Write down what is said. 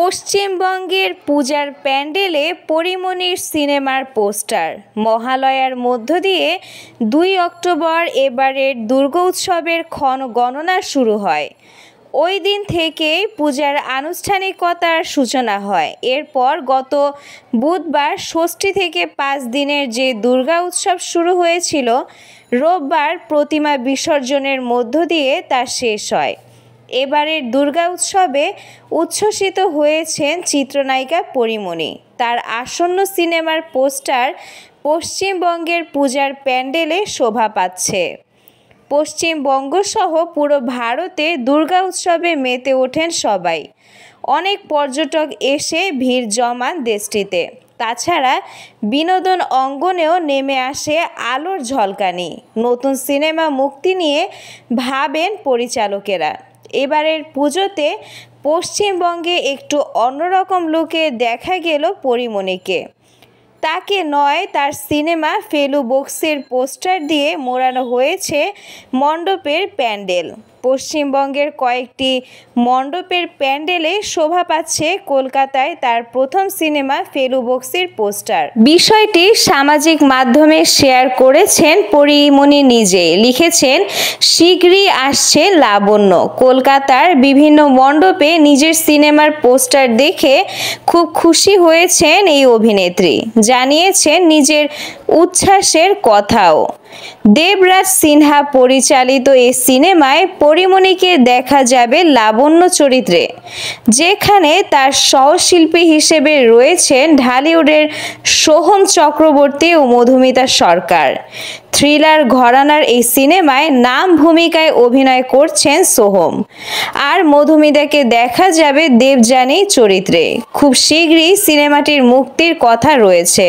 পশ্চিমবঙ্গের পূজার প্যান্ডেলে পরিমণির সিনেমার পোস্টার মহালয়ার মধ্য দিয়ে দুই অক্টোবর এবারের দুর্গোৎসবের ক্ষণ গণনা শুরু হয় ওই দিন থেকেই পূজার আনুষ্ঠানিকতার সূচনা হয় এরপর গত বুধবার ষষ্ঠী থেকে পাঁচ দিনের যে দুর্গা উৎসব শুরু হয়েছিল রোববার প্রতিমা বিসর্জনের মধ্য দিয়ে তা শেষ হয় এবারের দুর্গা উৎসবে উচ্ছ্বসিত হয়েছেন চিত্রনায়িকা পরিমণি তার আসন্ন সিনেমার পোস্টার পশ্চিমবঙ্গের পূজার প্যান্ডেলে শোভা পাচ্ছে পশ্চিমবঙ্গ সহ পুরো ভারতে দুর্গা উৎসবে মেতে ওঠেন সবাই অনেক পর্যটক এসে ভিড় জমান দেশটিতে তাছাড়া বিনোদন অঙ্গনেও নেমে আসে আলোর ঝলকানি নতুন সিনেমা মুক্তি নিয়ে ভাবেন পরিচালকেরা এবারের পুজোতে পশ্চিমবঙ্গে একটু অন্যরকম লুকে দেখা গেল পরিমণিকে তাকে নয় তার সিনেমা ফেলু বক্সের পোস্টার দিয়ে মোড়ানো হয়েছে মণ্ডপের প্যান্ডেল পশ্চিমবঙ্গের কয়েকটি মণ্ডপের প্যান্ডেলে শোভা পাচ্ছে কলকাতায় তার প্রথম সিনেমা ফেলু বক্সের পোস্টার বিষয়টি সামাজিক মাধ্যমে শেয়ার করেছেন পরিমণি নিজে লিখেছেন শীঘ্রই আসছে লাবণ্য কলকাতার বিভিন্ন মণ্ডপে নিজের সিনেমার পোস্টার দেখে খুব খুশি হয়েছেন এই অভিনেত্রী জানিয়েছেন নিজের উচ্ছ্বাসের কথাও দেবরাজ সিনহা পরিচালিত এই সিনেমায় পরিমণিকে দেখা যাবে লাবণ্য চরিত্রে যেখানে তার সহশিল্পী হিসেবে রয়েছেন ঢালিউডের সোহম চক্রবর্তী ও মধুমিতা সরকার থ্রিলার ঘরানার এই সিনেমায় নাম ভূমিকায় অভিনয় করছেন সোহম আর মধুমিতাকে দেখা যাবে দেবযানী চরিত্রে খুব শীঘ্রই সিনেমাটির মুক্তির কথা রয়েছে